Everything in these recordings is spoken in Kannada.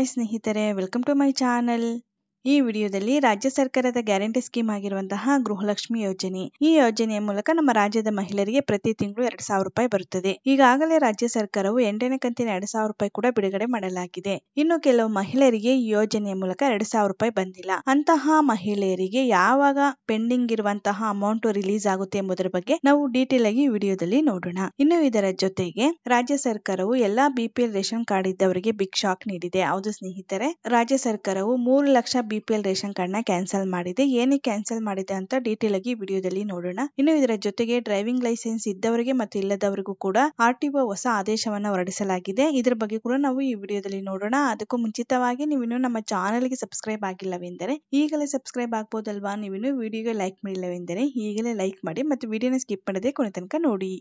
हाई स्नितरे वेलकम टू मई चानल ಈ ವಿಡಿಯೋದಲ್ಲಿ ರಾಜ್ಯ ಸರ್ಕಾರದ ಗ್ಯಾರಂಟಿ ಸ್ಕೀಮ್ ಆಗಿರುವಂತಹ ಗೃಹಲಕ್ಷ್ಮಿ ಯೋಜನೆ ಈ ಯೋಜನೆಯ ಮೂಲಕ ನಮ್ಮ ರಾಜ್ಯದ ಮಹಿಳೆಯರಿಗೆ ಪ್ರತಿ ತಿಂಗಳು ಎರಡ್ ಸಾವಿರ ರೂಪಾಯಿ ಬರುತ್ತದೆ ಈಗಾಗಲೇ ರಾಜ್ಯ ಸರ್ಕಾರವು ಎಂಟನೇ ಕಂತಿನ ಎರಡ್ ಸಾವಿರ ರೂಪಾಯಿ ಕೂಡ ಬಿಡುಗಡೆ ಮಾಡಲಾಗಿದೆ ಇನ್ನು ಕೆಲವು ಮಹಿಳೆಯರಿಗೆ ಈ ಯೋಜನೆಯ ಮೂಲಕ ಎರಡ್ ಸಾವಿರ ರೂಪಾಯಿ ಬಂದಿಲ್ಲ ಅಂತಹ ಮಹಿಳೆಯರಿಗೆ ಯಾವಾಗ ಪೆಂಡಿಂಗ್ ಇರುವಂತಹ ಅಮೌಂಟ್ ರಿಲೀಸ್ ಆಗುತ್ತೆ ಎಂಬುದರ ಬಗ್ಗೆ ನಾವು ಡೀಟೇಲ್ ಆಗಿ ವಿಡಿಯೋದಲ್ಲಿ ನೋಡೋಣ ಇನ್ನು ಇದರ ಜೊತೆಗೆ ರಾಜ್ಯ ಸರ್ಕಾರವು ಎಲ್ಲಾ ಬಿಪಿಎಲ್ ರೇಷನ್ ಕಾರ್ಡ್ ಇದ್ದವರಿಗೆ ಬಿಗ್ ಶಾಕ್ ನೀಡಿದೆ ಹೌದು ಸ್ನೇಹಿತರೆ ರಾಜ್ಯ ಸರ್ಕಾರವು ಮೂರು ಲಕ್ಷ ಬಿ ಪಿ ಎಲ್ ರೇಷನ್ ನ ಕ್ಯಾನ್ಸಲ್ ಮಾಡಿದೆ ಏನೇ ಕ್ಯಾನ್ಸಲ್ ಮಾಡಿದೆ ಅಂತ ಡೀಟೇಲ್ ಆಗಿ ವಿಡಿಯೋದಲ್ಲಿ ನೋಡೋಣ ಇನ್ನು ಇದರ ಜೊತೆಗೆ ಡ್ರೈವಿಂಗ್ ಲೈಸೆನ್ಸ್ ಇದ್ದವರಿಗೆ ಮತ್ತು ಇಲ್ಲದವರಿಗೂ ಕೂಡ ಆರ್ ಟಿ ಒ ಹೊಸ ಆದೇಶವನ್ನ ಹೊರಡಿಸಲಾಗಿದೆ ಇದರ ಬಗ್ಗೆ ಕೂಡ ನಾವು ಈ ವಿಡಿಯೋದಲ್ಲಿ ನೋಡೋಣ ಅದಕ್ಕೂ ಮುಂಚಿತವಾಗಿ ನೀವಿನ್ನು ನಮ್ಮ ಗೆ ಸಬ್ಸ್ಕ್ರೈಬ್ ಆಗಿಲ್ಲವೆಂದರೆ ಈಗಲೇ ಸಬ್ಸ್ಕ್ರೈಬ್ ಆಗ್ಬೋದಲ್ವಾ ನೀವಿನ್ನು ವಿಡಿಯೋಗೆ ಲೈಕ್ ಮಾಡಿಲ್ಲವೆಂದರೆ ಈಗಲೇ ಲೈಕ್ ಮಾಡಿ ಮತ್ತು ವಿಡಿಯೋನ ಸ್ಕಿಪ್ ಮಾಡದೆ ಕೊನೆ ತನಕ ನೋಡಿ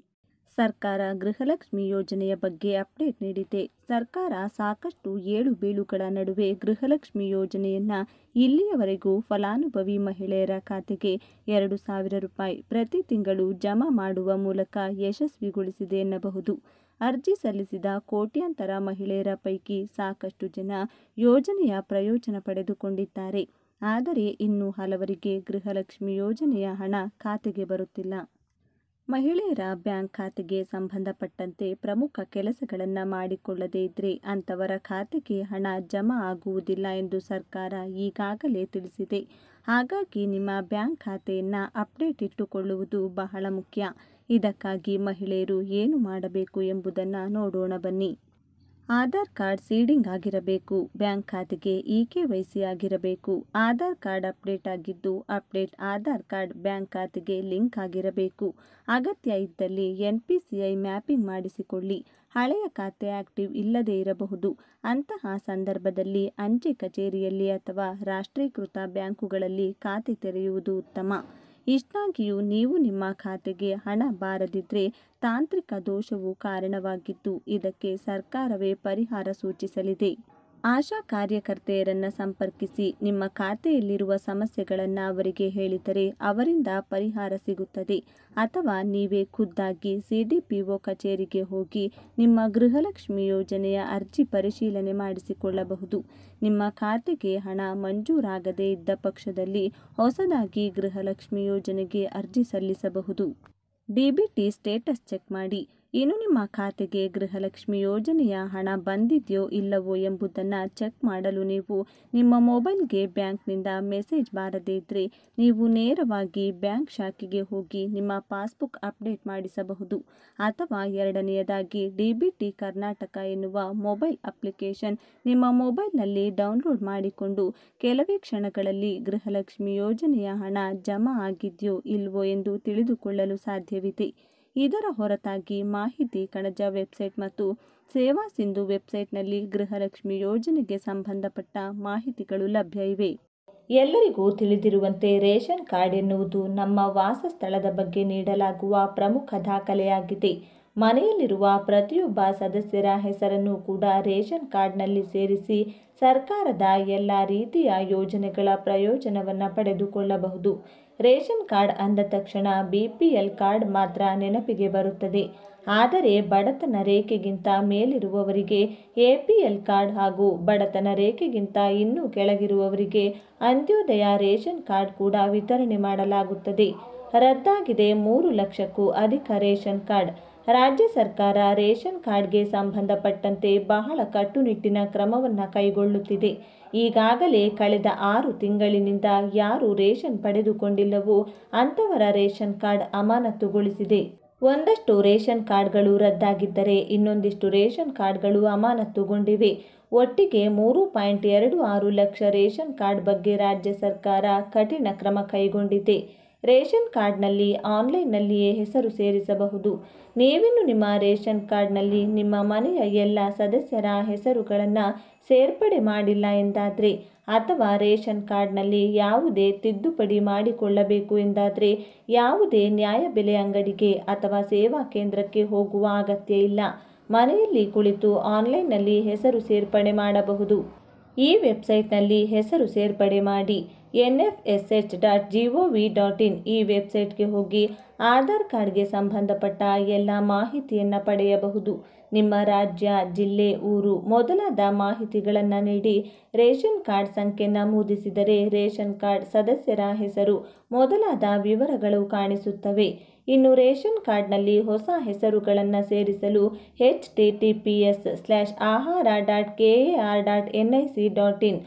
ಸರ್ಕಾರ ಗೃಹಲಕ್ಷ್ಮಿ ಯೋಜನೆಯ ಬಗ್ಗೆ ಅಪ್ಡೇಟ್ ನೀಡಿದೆ ಸರ್ಕಾರ ಸಾಕಷ್ಟು ಏಳು ಬೀಳುಗಳ ನಡುವೆ ಗೃಹಲಕ್ಷ್ಮಿ ಯೋಜನೆಯನ್ನು ಇಲ್ಲಿಯವರೆಗೂ ಫಲಾನುಭವಿ ಮಹಿಳೆಯರ ಖಾತೆಗೆ ಎರಡು ಸಾವಿರ ರೂಪಾಯಿ ಪ್ರತಿ ತಿಂಗಳು ಜಮಾ ಮಾಡುವ ಮೂಲಕ ಯಶಸ್ವಿಗೊಳಿಸಿದೆ ಎನ್ನಬಹುದು ಅರ್ಜಿ ಸಲ್ಲಿಸಿದ ಕೋಟ್ಯಾಂತರ ಮಹಿಳೆಯರ ಪೈಕಿ ಸಾಕಷ್ಟು ಜನ ಯೋಜನೆಯ ಪ್ರಯೋಜನ ಪಡೆದುಕೊಂಡಿದ್ದಾರೆ ಆದರೆ ಇನ್ನು ಹಲವರಿಗೆ ಗೃಹಲಕ್ಷ್ಮಿ ಯೋಜನೆಯ ಹಣ ಖಾತೆಗೆ ಬರುತ್ತಿಲ್ಲ ಮಹಿಳೆಯರ ಬ್ಯಾಂಕ್ ಖಾತೆಗೆ ಸಂಬಂಧಪಟ್ಟಂತೆ ಪ್ರಮುಖ ಕೆಲಸಗಳನ್ನು ಮಾಡಿಕೊಳ್ಳದೇ ಇದ್ರೆ ಅಂಥವರ ಖಾತೆಗೆ ಹಣ ಜಮಾ ಆಗುವುದಿಲ್ಲ ಎಂದು ಸರ್ಕಾರ ಈಗಾಗಲೇ ತಿಳಿಸಿದೆ ಹಾಗಾಗಿ ನಿಮ್ಮ ಬ್ಯಾಂಕ್ ಖಾತೆಯನ್ನು ಅಪ್ಡೇಟ್ ಇಟ್ಟುಕೊಳ್ಳುವುದು ಬಹಳ ಮುಖ್ಯ ಇದಕ್ಕಾಗಿ ಮಹಿಳೆಯರು ಏನು ಮಾಡಬೇಕು ಎಂಬುದನ್ನು ನೋಡೋಣ ಬನ್ನಿ ಆಧಾರ್ ಕಾರ್ಡ್ ಸೀಡಿಂಗ್ ಆಗಿರಬೇಕು ಬ್ಯಾಂಕ್ ಖಾತೆಗೆ ಇ ಕೆ ವೈ ಸಿ ಆಗಿರಬೇಕು ಆಧಾರ್ ಕಾರ್ಡ್ ಅಪ್ಡೇಟ್ ಆಗಿದ್ದು ಅಪ್ಡೇಟ್ ಆಧಾರ್ ಕಾರ್ಡ್ ಬ್ಯಾಂಕ್ ಖಾತೆಗೆ ಲಿಂಕ್ ಆಗಿರಬೇಕು ಅಗತ್ಯ ಇದ್ದಲ್ಲಿ N P C I mapping ಮಾಡಿಸಿಕೊಳ್ಳಿ ಹಳೆಯ ಖಾತೆ ಆಕ್ಟಿವ್ ಇಲ್ಲದೇ ಇರಬಹುದು ಅಂತಹ ಸಂದರ್ಭದಲ್ಲಿ ಅಂಚೆ ಕಚೇರಿಯಲ್ಲಿ ಅಥವಾ ರಾಷ್ಟ್ರೀಕೃತ ಬ್ಯಾಂಕುಗಳಲ್ಲಿ ಖಾತೆ ತೆರೆಯುವುದು ಉತ್ತಮ ಇಷ್ಟಾಗಿಯೂ ನೀವು ನಿಮ್ಮ ಖಾತೆಗೆ ಹಣ ಬಾರದಿದ್ರೆ ತಾಂತ್ರಿಕ ದೋಷವು ಕಾರಣವಾಗಿದ್ದು ಇದಕ್ಕೆ ಸರ್ಕಾರವೇ ಪರಿಹಾರ ಸೂಚಿಸಲಿದೆ ಆಶಾ ಕಾರ್ಯಕರ್ತೆಯರನ್ನು ಸಂಪರ್ಕಿಸಿ ನಿಮ್ಮ ಖಾತೆಯಲ್ಲಿರುವ ಸಮಸ್ಯೆಗಳನ್ನು ಅವರಿಗೆ ಹೇಳಿದರೆ ಅವರಿಂದ ಪರಿಹಾರ ಸಿಗುತ್ತದೆ ಅಥವಾ ನೀವೇ ಖುದ್ದಾಗಿ ಸಿಡಿಪಿಒ ಕಚೇರಿಗೆ ಹೋಗಿ ನಿಮ್ಮ ಗೃಹಲಕ್ಷ್ಮಿ ಯೋಜನೆಯ ಅರ್ಜಿ ಪರಿಶೀಲನೆ ಮಾಡಿಸಿಕೊಳ್ಳಬಹುದು ನಿಮ್ಮ ಖಾತೆಗೆ ಹಣ ಮಂಜೂರಾಗದೇ ಇದ್ದ ಪಕ್ಷದಲ್ಲಿ ಹೊಸದಾಗಿ ಗೃಹಲಕ್ಷ್ಮಿ ಯೋಜನೆಗೆ ಅರ್ಜಿ ಸಲ್ಲಿಸಬಹುದು ಡಿಬಿಟಿ ಸ್ಟೇಟಸ್ ಚೆಕ್ ಮಾಡಿ ಏನು ನಿಮ್ಮ ಖಾತೆಗೆ ಗೃಹಲಕ್ಷ್ಮಿ ಯೋಜನೆಯ ಹಣ ಬಂದಿದೆಯೋ ಇಲ್ಲವೋ ಎಂಬುದನ್ನು ಚೆಕ್ ಮಾಡಲು ನೀವು ನಿಮ್ಮ ಮೊಬೈಲ್ಗೆ ಬ್ಯಾಂಕ್ನಿಂದ ಮೆಸೇಜ್ ಬಾರದೇ ನೀವು ನೇರವಾಗಿ ಬ್ಯಾಂಕ್ ಶಾಖೆಗೆ ಹೋಗಿ ನಿಮ್ಮ ಪಾಸ್ಬುಕ್ ಅಪ್ಡೇಟ್ ಮಾಡಿಸಬಹುದು ಅಥವಾ ಎರಡನೆಯದಾಗಿ ಟಿ ಕರ್ನಾಟಕ ಎನ್ನುವ ಮೊಬೈಲ್ ಅಪ್ಲಿಕೇಶನ್ ನಿಮ್ಮ ಮೊಬೈಲ್ನಲ್ಲಿ ಡೌನ್ಲೋಡ್ ಮಾಡಿಕೊಂಡು ಕೆಲವೇ ಕ್ಷಣಗಳಲ್ಲಿ ಗೃಹಲಕ್ಷ್ಮಿ ಯೋಜನೆಯ ಹಣ ಜಮಾ ಆಗಿದೆಯೋ ಇಲ್ವೋ ಎಂದು ತಿಳಿದುಕೊಳ್ಳಲು ಸಾಧ್ಯವಿದೆ ಇದರ ಹೊರತಾಗಿ ಮಾಹಿತಿ ಕಣಜ ವೆಬ್ಸೈಟ್ ಮತ್ತು ಸೇವಾ ಸಿಂಧು ವೆಬ್ಸೈಟ್ನಲ್ಲಿ ಗೃಹಲಕ್ಷ್ಮಿ ಯೋಜನೆಗೆ ಸಂಬಂಧಪಟ್ಟ ಮಾಹಿತಿಗಳು ಲಭ್ಯ ಇವೆ ಎಲ್ಲರಿಗೂ ತಿಳಿದಿರುವಂತೆ ರೇಷನ್ ಕಾರ್ಡ್ ಎನ್ನುವುದು ನಮ್ಮ ವಾಸಸ್ಥಳದ ಬಗ್ಗೆ ನೀಡಲಾಗುವ ಪ್ರಮುಖ ದಾಖಲೆಯಾಗಿದೆ ಮನೆಯಲ್ಲಿರುವ ಪ್ರತಿಯೊಬ್ಬ ಸದಸ್ಯರ ಹೆಸರನ್ನು ಕೂಡ ರೇಷನ್ ಕಾರ್ಡ್ನಲ್ಲಿ ಸೇರಿಸಿ ಸರ್ಕಾರದ ಎಲ್ಲ ರೀತಿಯ ಯೋಜನೆಗಳ ಪ್ರಯೋಜನವನ್ನು ಪಡೆದುಕೊಳ್ಳಬಹುದು ರೇಷನ್ ಕಾರ್ಡ್ ಅಂದ ತಕ್ಷಣ ಬಿ ಪಿ ಎಲ್ ಕಾರ್ಡ್ ಮಾತ್ರ ನೆನಪಿಗೆ ಬರುತ್ತದೆ ಆದರೆ ಬಡತನ ರೇಖೆಗಿಂತ ಮೇಲಿರುವವರಿಗೆ ಎ ಪಿ ಎಲ್ ಕಾರ್ಡ್ ಹಾಗೂ ಬಡತನ ರೇಖೆಗಿಂತ ಇನ್ನೂ ಕೆಳಗಿರುವವರಿಗೆ ಅಂತ್ಯೋದಯ ರೇಷನ್ ಕಾರ್ಡ್ ಕೂಡ ವಿತರಣೆ ಮಾಡಲಾಗುತ್ತದೆ ರದ್ದಾಗಿದೆ ಮೂರು ಲಕ್ಷಕ್ಕೂ ಅಧಿಕ ರೇಷನ್ ಕಾರ್ಡ್ ರಾಜ್ಯ ಸರ್ಕಾರ ರೇಷನ್ ಕಾರ್ಡ್ಗೆ ಸಂಬಂಧಪಟ್ಟಂತೆ ಬಹಳ ಕಟ್ಟುನಿಟ್ಟಿನ ಕ್ರಮವನ್ನು ಕೈಗೊಳ್ಳುತ್ತಿದೆ ಈಗಾಗಲೇ ಕಳೆದ ಆರು ತಿಂಗಳಿನಿಂದ ಯಾರು ರೇಷನ್ ಪಡೆದುಕೊಂಡಿಲ್ಲವೋ ಅಂಥವರ ರೇಷನ್ ಕಾರ್ಡ್ ಅಮಾನತುಗೊಳಿಸಿದೆ ಒಂದಷ್ಟು ರೇಷನ್ ಕಾರ್ಡ್ಗಳು ರದ್ದಾಗಿದ್ದರೆ ಇನ್ನೊಂದಿಷ್ಟು ರೇಷನ್ ಕಾರ್ಡ್ಗಳು ಅಮಾನತುಗೊಂಡಿವೆ ಒಟ್ಟಿಗೆ ಮೂರು ಪಾಯಿಂಟ್ ಎರಡು ಆರು ಲಕ್ಷ ರೇಷನ್ ಕಾರ್ಡ್ ಬಗ್ಗೆ ರಾಜ್ಯ ಸರ್ಕಾರ ಕಠಿಣ ಕ್ರಮ ಕೈಗೊಂಡಿದೆ ರೇಷನ್ ಕಾರ್ಡ್ನಲ್ಲಿ ಆನ್ಲೈನ್ನಲ್ಲಿಯೇ ಹೆಸರು ಸೇರಿಸಬಹುದು ನೀವಿನ್ನು ನಿಮ್ಮ ರೇಷನ್ ಕಾರ್ಡ್ನಲ್ಲಿ ನಿಮ್ಮ ಮನೆಯ ಎಲ್ಲ ಸದಸ್ಯರ ಹೆಸರುಗಳನ್ನು ಸೇರ್ಪಡೆ ಮಾಡಿಲ್ಲ ಎಂದಾದರೆ ಅಥವಾ ರೇಷನ್ ಕಾರ್ಡ್ನಲ್ಲಿ ಯಾವುದೇ ತಿದ್ದುಪಡಿ ಮಾಡಿಕೊಳ್ಳಬೇಕು ಎಂದಾದರೆ ಯಾವುದೇ ನ್ಯಾಯಬೆಲೆ ಅಂಗಡಿಗೆ ಅಥವಾ ಸೇವಾ ಕೇಂದ್ರಕ್ಕೆ ಹೋಗುವ ಅಗತ್ಯ ಇಲ್ಲ ಮನೆಯಲ್ಲಿ ಕುಳಿತು ಆನ್ಲೈನ್ನಲ್ಲಿ ಹೆಸರು ಸೇರ್ಪಡೆ ಮಾಡಬಹುದು ಈ ವೆಬ್ಸೈಟ್ನಲ್ಲಿ ಹೆಸರು ಸೇರ್ಪಡೆ ಮಾಡಿ N F S H dot G O V dot in ಈ ವೆಬ್ಸೈಟ್ಗೆ ಹೋಗಿ ಆಧಾರ್ ಕಾರ್ಡ್ಗೆ ಸಂಬಂಧಪಟ್ಟ ಎಲ್ಲ ಮಾಹಿತಿಯನ್ನು ಪಡೆಯಬಹುದು ನಿಮ್ಮ ರಾಜ್ಯ ಜಿಲ್ಲೆ ಊರು ಮೊದಲಾದ ಮಾಹಿತಿಗಳನ್ನು ನೀಡಿ ರೇಷನ್ ಕಾರ್ಡ್ ಸಂಖ್ಯೆ ನಮೂದಿಸಿದರೆ ರೇಷನ್ ಕಾರ್ಡ್ ಸದಸ್ಯರ ಹೆಸರು ಮೊದಲಾದ ವಿವರಗಳು ಕಾಣಿಸುತ್ತವೆ ಇನ್ನು ರೇಷನ್ ಕಾರ್ಡ್ನಲ್ಲಿ ಹೊಸ ಹೆಸರುಗಳನ್ನು ಸೇರಿಸಲು H T T P S slash ahara dot K A R dot N I C dot in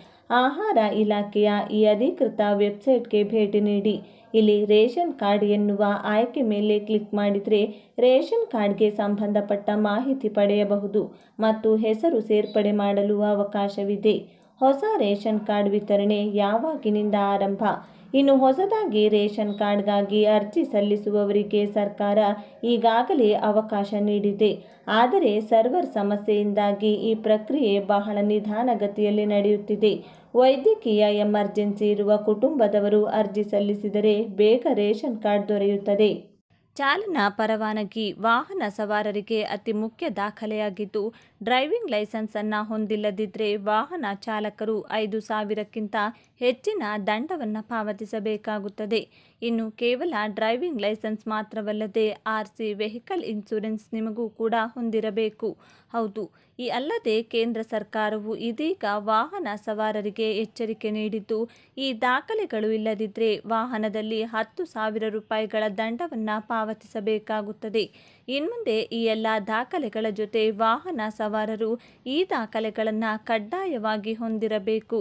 ಆಹಾರ ಇಲಾಖೆಯ ಈ ಅಧಿಕೃತ ವೆಬ್ಸೈಟ್ಗೆ ಭೇಟಿ ನೀಡಿ ಇಲ್ಲಿ ರೇಷನ್ ಕಾರ್ಡ್ ಎನ್ನುವ ಆಯ್ಕೆ ಮೇಲೆ ಕ್ಲಿಕ್ ಮಾಡಿದರೆ ರೇಷನ್ ಕಾರ್ಡ್ಗೆ ಸಂಬಂಧಪಟ್ಟ ಮಾಹಿತಿ ಪಡೆಯಬಹುದು ಮತ್ತು ಹೆಸರು ಸೇರ್ಪಡೆ ಮಾಡಲು ಅವಕಾಶವಿದೆ ಹೊಸ ರೇಷನ್ ಕಾರ್ಡ್ ವಿತರಣೆ ಯಾವಾಗಿನಿಂದ ಆರಂಭ ಇನ್ನು ಹೊಸದಾಗಿ ರೇಷನ್ ಕಾರ್ಡ್ಗಾಗಿ ಅರ್ಜಿ ಸಲ್ಲಿಸುವವರಿಗೆ ಸರ್ಕಾರ ಈಗಾಗಲೇ ಅವಕಾಶ ನೀಡಿದೆ ಆದರೆ ಸರ್ವರ್ ಸಮಸ್ಯೆಯಿಂದಾಗಿ ಈ ಪ್ರಕ್ರಿಯೆ ಬಹಳ ನಿಧಾನಗತಿಯಲ್ಲಿ ನಡೆಯುತ್ತಿದೆ ವೈದ್ಯಕೀಯ ಎಮರ್ಜೆನ್ಸಿ ಇರುವ ಕುಟುಂಬದವರು ಅರ್ಜಿ ಸಲ್ಲಿಸಿದರೆ ಬೇಗ ರೇಷನ್ ಕಾರ್ಡ್ ದೊರೆಯುತ್ತದೆ ಚಾಲನಾ ಪರವಾನಗಿ ವಾಹನ ಸವಾರರಿಗೆ ಅತಿ ಮುಖ್ಯ ದಾಖಲೆಯಾಗಿದ್ದು ಡ್ರೈವಿಂಗ್ ಲೈಸೆನ್ಸನ್ನು ಹೊಂದಿಲ್ಲದಿದ್ದರೆ ವಾಹನ ಚಾಲಕರು ಐದು ಸಾವಿರಕ್ಕಿಂತ ಹೆಚ್ಚಿನ ದಂಡವನ್ನು ಪಾವತಿಸಬೇಕಾಗುತ್ತದೆ ಇನ್ನು ಕೇವಲ ಡ್ರೈವಿಂಗ್ ಲೈಸೆನ್ಸ್ ಮಾತ್ರವಲ್ಲದೆ ಆರ್ ಸಿ ವೆಹಿಕಲ್ ಇನ್ಶೂರೆನ್ಸ್ ನಿಮಗೂ ಕೂಡ ಹೊಂದಿರಬೇಕು ಹೌದು ಈ ಅಲ್ಲದೆ ಕೇಂದ್ರ ಸರ್ಕಾರವು ಇದೀಗ ವಾಹನ ಸವಾರರಿಗೆ ಎಚ್ಚರಿಕೆ ನೀಡಿದ್ದು ಈ ದಾಖಲೆಗಳು ಇಲ್ಲದಿದ್ದರೆ ವಾಹನದಲ್ಲಿ ಹತ್ತು ಸಾವಿರ ರೂಪಾಯಿಗಳ ದಂಡವನ್ನು ಪಾವತಿಸಬೇಕಾಗುತ್ತದೆ ಇನ್ಮುಂದೆ ಈ ಎಲ್ಲ ದಾಖಲೆಗಳ ಜೊತೆ ವಾಹನ ಸವಾರ ವಾರರು ಈ ದಾಖಲೆಗಳನ್ನು ಕಡ್ಡಾಯವಾಗಿ ಹೊಂದಿರಬೇಕು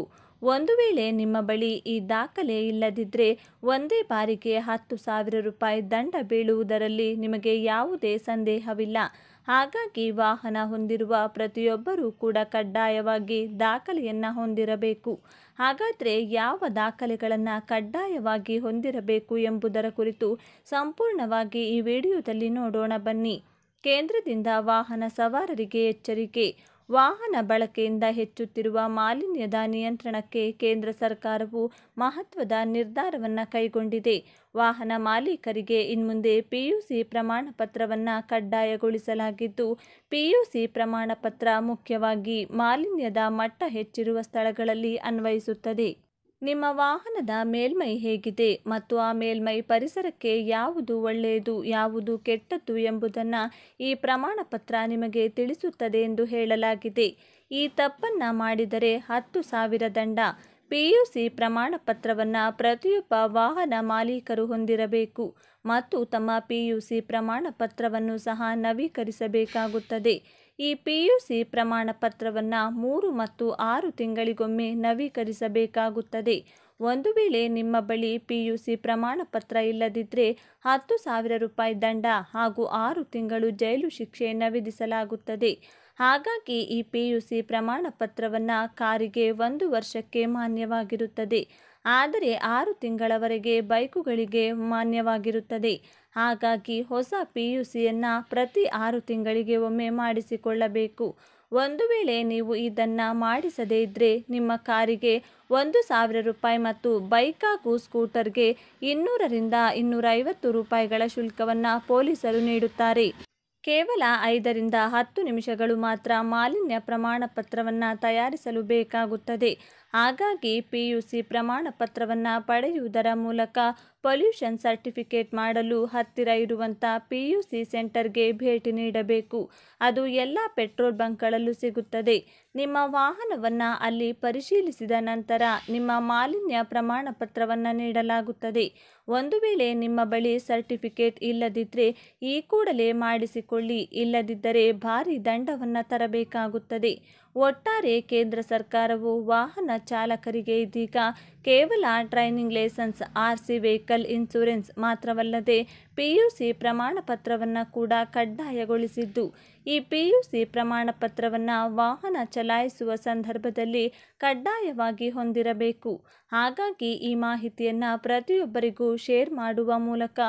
ಒಂದು ವೇಳೆ ನಿಮ್ಮ ಬಳಿ ಈ ದಾಖಲೆ ಇಲ್ಲದಿದ್ದರೆ ಒಂದೇ ಬಾರಿಗೆ ಹತ್ತು ಸಾವಿರ ರೂಪಾಯಿ ದಂಡ ಬೀಳುವುದರಲ್ಲಿ ನಿಮಗೆ ಯಾವುದೇ ಸಂದೇಹವಿಲ್ಲ ಹಾಗಾಗಿ ವಾಹನ ಹೊಂದಿರುವ ಪ್ರತಿಯೊಬ್ಬರೂ ಕೂಡ ಕಡ್ಡಾಯವಾಗಿ ದಾಖಲೆಯನ್ನು ಹೊಂದಿರಬೇಕು ಹಾಗಾದರೆ ಯಾವ ದಾಖಲೆಗಳನ್ನು ಕಡ್ಡಾಯವಾಗಿ ಹೊಂದಿರಬೇಕು ಎಂಬುದರ ಕುರಿತು ಸಂಪೂರ್ಣವಾಗಿ ಈ ವಿಡಿಯೋದಲ್ಲಿ ನೋಡೋಣ ಬನ್ನಿ ಕೇಂದ್ರದಿಂದ ವಾಹನ ಸವಾರರಿಗೆ ಎಚ್ಚರಿಕೆ ವಾಹನ ಬಳಕೆಯಿಂದ ಹೆಚ್ಚುತ್ತಿರುವ ಮಾಲಿನ್ಯದ ನಿಯಂತ್ರಣಕ್ಕೆ ಕೇಂದ್ರ ಸರ್ಕಾರವು ಮಹತ್ವದ ನಿರ್ಧಾರವನ್ನು ಕೈಗೊಂಡಿದೆ ವಾಹನ ಮಾಲೀಕರಿಗೆ ಇನ್ಮುಂದೆ ಪಿಯುಸಿ ಪ್ರಮಾಣ ಪತ್ರವನ್ನು ಕಡ್ಡಾಯಗೊಳಿಸಲಾಗಿದ್ದು ಪಿಯುಸಿ ಪ್ರಮಾಣ ಪತ್ರ ಮುಖ್ಯವಾಗಿ ಮಾಲಿನ್ಯದ ಮಟ್ಟ ಹೆಚ್ಚಿರುವ ಸ್ಥಳಗಳಲ್ಲಿ ಅನ್ವಯಿಸುತ್ತದೆ ನಿಮ್ಮ ವಾಹನದ ಮೇಲ್ಮೈ ಹೇಗಿದೆ ಮತ್ತು ಆ ಮೇಲ್ಮೈ ಪರಿಸರಕ್ಕೆ ಯಾವುದು ಒಳ್ಳೆಯದು ಯಾವುದು ಕೆಟ್ಟದ್ದು ಎಂಬುದನ್ನು ಈ ಪ್ರಮಾಣಪತ್ರ ನಿಮಗೆ ತಿಳಿಸುತ್ತದೆ ಎಂದು ಹೇಳಲಾಗಿದೆ ಈ ತಪ್ಪನ್ನು ಮಾಡಿದರೆ ಹತ್ತು ಸಾವಿರ ದಂಡ ಪಿಯುಸಿ ಪ್ರಮಾಣಪತ್ರವನ್ನು ಪ್ರತಿಯೊಬ್ಬ ವಾಹನ ಮಾಲೀಕರು ಹೊಂದಿರಬೇಕು ಮತ್ತು ತಮ್ಮ ಪಿಯುಸಿ ಪತ್ರವನ್ನು ಸಹ ನವೀಕರಿಸಬೇಕಾಗುತ್ತದೆ ಈ ಪಿಯುಸಿ ಪ್ರಮಾಣ ಪತ್ರವನ್ನು ಮೂರು ಮತ್ತು ಆರು ತಿಂಗಳಿಗೊಮ್ಮೆ ನವೀಕರಿಸಬೇಕಾಗುತ್ತದೆ ಒಂದು ವೇಳೆ ನಿಮ್ಮ ಬಳಿ ಪಿಯುಸಿ ಪ್ರಮಾಣ ಪತ್ರ ಇಲ್ಲದಿದ್ದರೆ ಹತ್ತು ಸಾವಿರ ರೂಪಾಯಿ ದಂಡ ಹಾಗೂ ಆರು ತಿಂಗಳು ಜೈಲು ಶಿಕ್ಷೆಯನ್ನು ವಿಧಿಸಲಾಗುತ್ತದೆ ಹಾಗಾಗಿ ಈ ಪಿಯುಸಿ ಪ್ರಮಾಣ ಪತ್ರವನ್ನು ಕಾರಿಗೆ ಒಂದು ವರ್ಷಕ್ಕೆ ಮಾನ್ಯವಾಗಿರುತ್ತದೆ ಆದರೆ ಆರು ತಿಂಗಳವರೆಗೆ ಬೈಕುಗಳಿಗೆ ಮಾನ್ಯವಾಗಿರುತ್ತದೆ ಹಾಗಾಗಿ ಹೊಸ ಪಿ ಯು ಸಿಯನ್ನು ಪ್ರತಿ ಆರು ತಿಂಗಳಿಗೆ ಒಮ್ಮೆ ಮಾಡಿಸಿಕೊಳ್ಳಬೇಕು ಒಂದು ವೇಳೆ ನೀವು ಇದನ್ನು ಮಾಡಿಸದೇ ಇದ್ದರೆ ನಿಮ್ಮ ಕಾರಿಗೆ ಒಂದು ಸಾವಿರ ರೂಪಾಯಿ ಮತ್ತು ಬೈಕ್ ಹಾಗೂ ಸ್ಕೂಟರ್ಗೆ ಇನ್ನೂರರಿಂದ ಇನ್ನೂರೈವತ್ತು ರೂಪಾಯಿಗಳ ಶುಲ್ಕವನ್ನು ಪೊಲೀಸರು ನೀಡುತ್ತಾರೆ ಕೇವಲ ಐದರಿಂದ ಹತ್ತು ನಿಮಿಷಗಳು ಮಾತ್ರ ಮಾಲಿನ್ಯ ಪ್ರಮಾಣ ಪತ್ರವನ್ನು ತಯಾರಿಸಲು ಬೇಕಾಗುತ್ತದೆ ಹಾಗಾಗಿ ಪಿ ಯು ಸಿ ಪ್ರಮಾಣ ಪತ್ರವನ್ನು ಪಡೆಯುವುದರ ಮೂಲಕ ಪೊಲ್ಯೂಷನ್ ಸರ್ಟಿಫಿಕೇಟ್ ಮಾಡಲು ಹತ್ತಿರ ಇರುವಂಥ ಪಿ ಯು ಸಿ ಸೆಂಟರ್ಗೆ ಭೇಟಿ ನೀಡಬೇಕು ಅದು ಎಲ್ಲ ಪೆಟ್ರೋಲ್ ಬಂಕ್ಗಳಲ್ಲೂ ಸಿಗುತ್ತದೆ ನಿಮ್ಮ ವಾಹನವನ್ನು ಅಲ್ಲಿ ಪರಿಶೀಲಿಸಿದ ನಂತರ ನಿಮ್ಮ ಮಾಲಿನ್ಯ ಪ್ರಮಾಣ ಪತ್ರವನ್ನು ನೀಡಲಾಗುತ್ತದೆ ಒಂದು ವೇಳೆ ನಿಮ್ಮ ಬಳಿ ಸರ್ಟಿಫಿಕೇಟ್ ಇಲ್ಲದಿದ್ದರೆ ಈ ಕೂಡಲೇ ಮಾಡಿಸಿಕೊಳ್ಳಿ ಇಲ್ಲದಿದ್ದರೆ ಭಾರಿ ದಂಡವನ್ನು ತರಬೇಕಾಗುತ್ತದೆ ಒಟ್ಟಾರೆ ಕೇಂದ್ರ ಸರ್ಕಾರವು ವಾಹನ ಚಾಲಕರಿಗೆ ಇದೀಗ ಕೇವಲ driving licence R C medical insurance ಮಾತ್ರವಲ್ಲದೆ ಪಿಯುಸಿ ಪ್ರಮಾಣಪತ್ರವನ್ನು ಕೂಡ ಕಡ್ಡಾಯಗೊಳಿಸಿದ್ದು ಈ ಪಿಯುಸಿ ಪ್ರಮಾಣಪತ್ರವನ್ನು ವಾಹನ ಚಲಾಯಿಸುವ ಸಂದರ್ಭದಲ್ಲಿ ಕಡ್ಡಾಯವಾಗಿ ಹೊಂದಿರಬೇಕು ಹಾಗಾಗಿ ಈ ಮಾಹಿತಿಯನ್ನು ಪ್ರತಿಯೊಬ್ಬರಿಗೂ ಶೇರ್ ಮಾಡುವ ಮೂಲಕ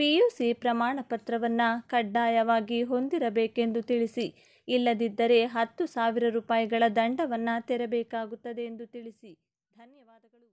ಪಿಯುಸಿ ಪ್ರಮಾಣಪತ್ರವನ್ನು ಕಡ್ಡಾಯವಾಗಿ ಹೊಂದಿರಬೇಕೆಂದು ತಿಳಿಸಿ ಇಲ್ಲದಿದ್ದರೆ ಹತ್ತು ಸಾವಿರ ರೂಪಾಯಿಗಳ ದಂಡವನ್ನು ತೆರಬೇಕಾಗುತ್ತದೆ ಎಂದು ತಿಳಿಸಿ ಧನ್ಯವಾದಗಳು